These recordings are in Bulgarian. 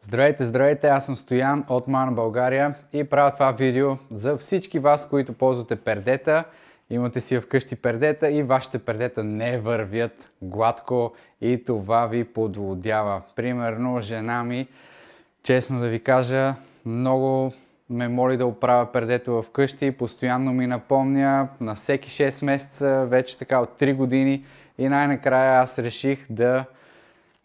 Здравейте, здравейте! Аз съм Стоян от Мана България и правя това видео за всички вас, които ползвате пердета. Имате си вкъщи пердета и вашите пердета не вървят гладко и това ви подлодява. Примерно жена ми, честно да ви кажа, много ме моли да оправя пердето вкъщи, постоянно ми напомня на всеки 6 месеца, вече така от 3 години и най-накрая аз реших да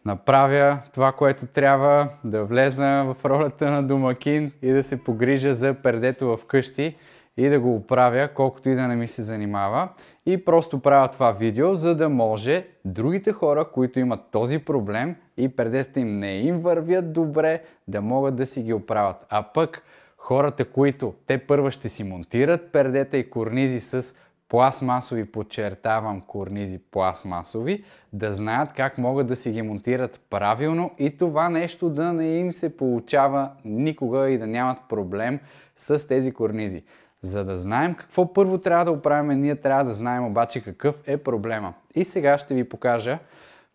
направя това, което трябва, да влезна в ролята на домакин и да се погрижа за пердето в къщи и да го оправя, колкото и да не ми се занимава. И просто правя това видео, за да може другите хора, които имат този проблем и пердетата им не им вървят добре, да могат да си ги оправят. А пък хората, които те първа ще си монтират пердета и корнизи с пластмасови, подчертавам корнизи пластмасови, да знаят как могат да си ги монтират правилно и това нещо да не им се получава никога и да нямат проблем с тези корнизи. За да знаем какво първо трябва да оправим, ние трябва да знаем обаче какъв е проблема. И сега ще ви покажа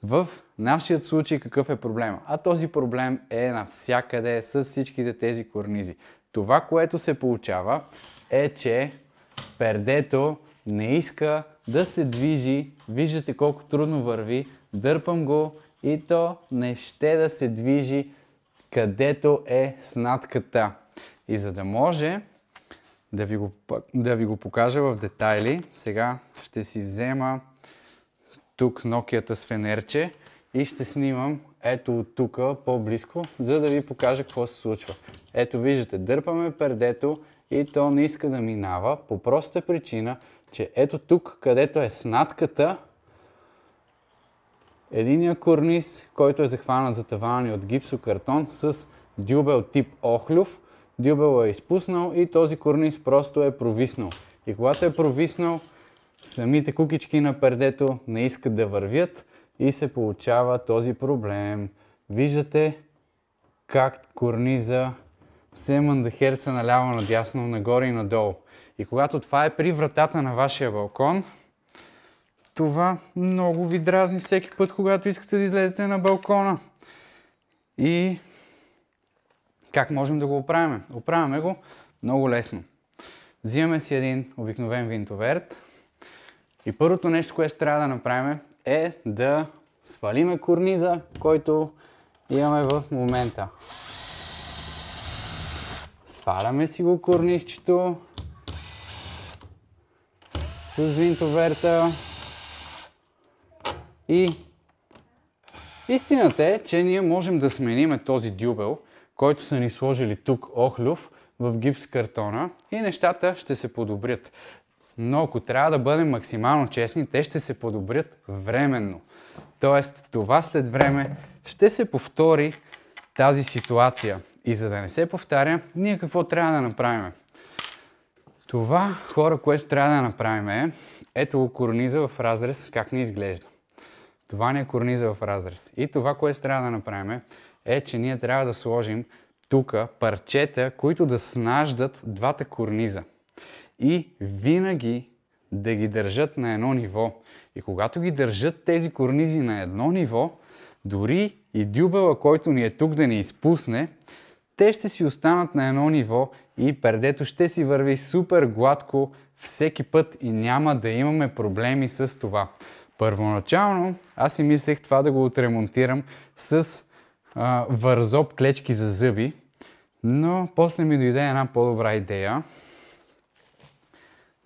в нашия случай какъв е проблема. А този проблем е навсякъде с всичките тези корнизи. Това, което се получава е, че пердето не иска да се движи. Виждате колко трудно върви. Дърпам го и то не ще да се движи където е снатката. И за да може да ви го, да ви го покажа в детайли, сега ще си взема тук нокията с фенерче и ще снимам ето от тук по-близко, за да ви покажа какво се случва. Ето виждате, дърпаме пердето и то не иска да минава по проста причина, че ето тук, където е снатката, единия корниз, който е захванат за тавани от гипсокартон с дюбел тип охлюв, дюбел е изпуснал и този корниз просто е провиснал. И когато е провиснал, самите кукички на пердето не искат да вървят и се получава този проблем. Виждате как корниза се мандахерца наляво, надясно, нагоре и надолу. И когато това е при вратата на вашия балкон, това много ви дразни всеки път, когато искате да излезете на балкона. И как можем да го оправяме? Оправяме го много лесно. Взимаме си един обикновен винтоверт и първото нещо, което трябва да направим е да свалиме корниза, който имаме в момента. Сваляме си го корнизчето с винтоверта. И истината е, че ние можем да смениме този дюбел, който са ни сложили тук охлюв в гипс картона и нещата ще се подобрят. Но ако трябва да бъдем максимално честни, те ще се подобрят временно. Тоест, това след време ще се повтори тази ситуация. И за да не се повтаря, ние какво трябва да направим? Това, хора, което трябва да направим е, ето го корниза в разрез, как ни изглежда. Това ни е корниза в разрез. И това, което трябва да направим е, че ние трябва да сложим тук парчета, които да снаждат двата корниза. И винаги да ги държат на едно ниво. И когато ги държат тези корнизи на едно ниво, дори и дюбела, който ни е тук да ни изпусне, те ще си останат на едно ниво и пердето ще си върви супер гладко всеки път и няма да имаме проблеми с това. Първоначално аз си мислех това да го отремонтирам с а, вързоп клечки за зъби, но после ми дойде една по-добра идея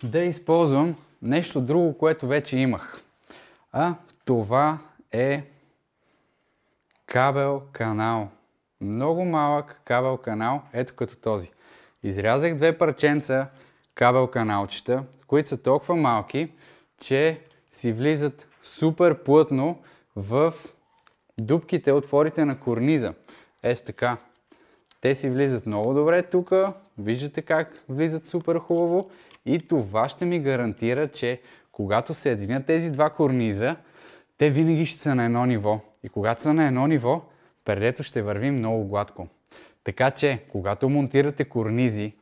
да използвам нещо друго, което вече имах. А това е кабел канал. Много малък кабел канал, ето като този. Изрязах две парченца кабел каналчета, които са толкова малки, че си влизат супер плътно в дубките, отворите на корниза. Ето така. Те си влизат много добре тук. Виждате как влизат супер хубаво. И това ще ми гарантира, че когато се единят тези два корниза, те винаги ще са на едно ниво. И когато са на едно ниво, предето ще върви много гладко. Така че, когато монтирате корнизи,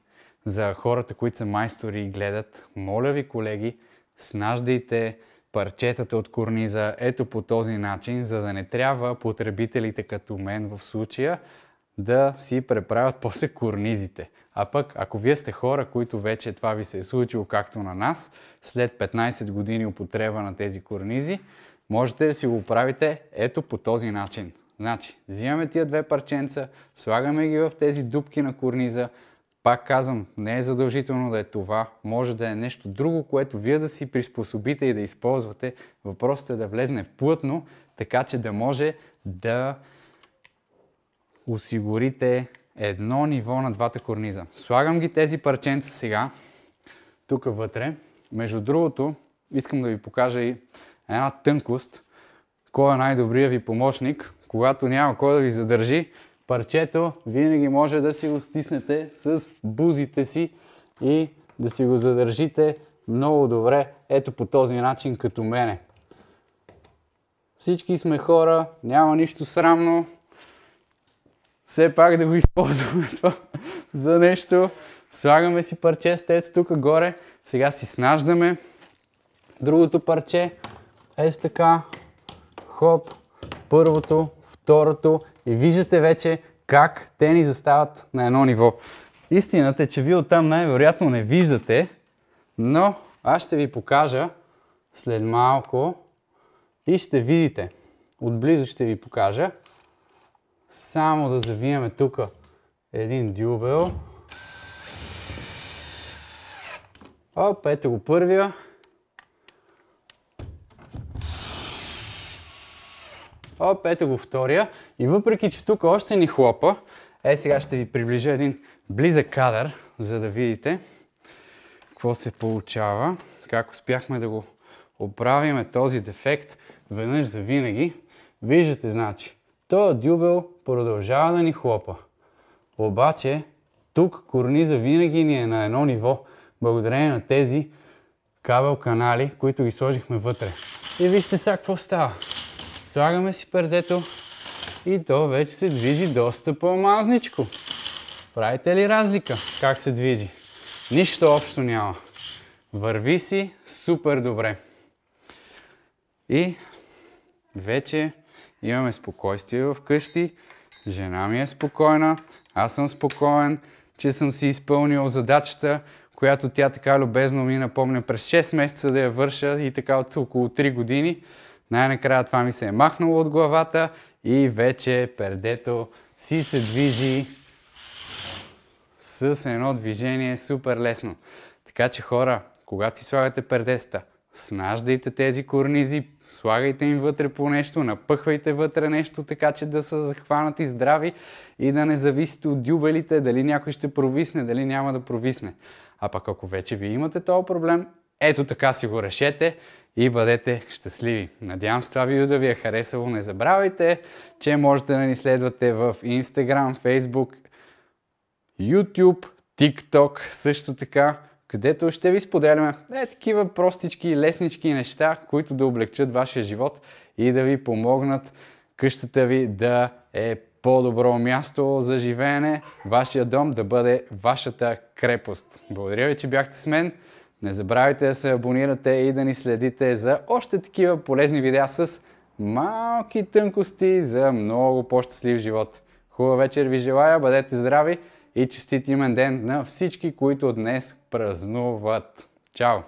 за хората, които са майстори и гледат, моля ви, колеги, снаждайте парчетата от корниза ето по този начин, за да не трябва потребителите като мен в случая да си преправят после корнизите. А пък, ако вие сте хора, които вече това ви се е случило както на нас, след 15 години употреба на тези корнизи, можете да си го правите ето по този начин. Значи, взимаме тия две парченца, слагаме ги в тези дубки на корниза. Пак казвам, не е задължително да е това. Може да е нещо друго, което вие да си приспособите и да използвате. Въпросът е да влезне плътно, така че да може да осигурите едно ниво на двата корниза. Слагам ги тези парченца сега, тук вътре. Между другото, искам да ви покажа и една тънкост. Кой е най-добрият ви помощник? когато няма кой да ви задържи, парчето винаги може да си го стиснете с бузите си и да си го задържите много добре, ето по този начин като мене. Всички сме хора, няма нищо срамно. Все пак да го използваме това за нещо. Слагаме си парче с тец тук горе. Сега си снаждаме. Другото парче. Ето така. Хоп. Първото второто и виждате вече как те ни застават на едно ниво. Истината е, че вие оттам най-вероятно не виждате, но аз ще ви покажа след малко и ще видите. Отблизо ще ви покажа. Само да завиеме тук един дюбел. Оп, ето го първия. Оп, ето го втория. И въпреки, че тук още ни хлопа, е сега ще ви приближа един близък кадър, за да видите какво се получава, как успяхме да го оправиме този дефект веднъж за винаги. Виждате, значи, този дюбел продължава да ни хлопа. Обаче, тук корниза винаги ни е на едно ниво, благодарение на тези кабел канали, които ги сложихме вътре. И вижте сега какво става. Слагаме си пердето и то вече се движи доста по-мазничко. Правите ли разлика как се движи? Нищо общо няма. Върви си супер добре. И вече имаме спокойствие в къщи. Жена ми е спокойна, аз съм спокоен, че съм си изпълнил задачата, която тя така любезно ми напомня през 6 месеца да я върша и така от около 3 години. Най-накрая това ми се е махнало от главата и вече пердето си се движи с едно движение супер лесно. Така че хора, когато си слагате пердетата, снаждайте тези корнизи, слагайте им вътре по нещо, напъхвайте вътре нещо, така че да са захванати здрави и да не зависите от дюбелите, дали някой ще провисне, дали няма да провисне. А пък ако вече ви имате този проблем, ето така си го решете и бъдете щастливи. Надявам се това видео да ви е харесало. Не забравяйте, че можете да ни следвате в Instagram, Facebook, YouTube, TikTok, също така, където ще ви споделяме е, такива простички, леснички неща, които да облегчат вашия живот и да ви помогнат къщата ви да е по-добро място за живеене, вашия дом да бъде вашата крепост. Благодаря ви, че бяхте с мен. Не забравяйте да се абонирате и да ни следите за още такива полезни видеа с малки тънкости за много по-щастлив живот. Хубава вечер ви желая, бъдете здрави и честит имен ден на всички, които днес празнуват. Чао!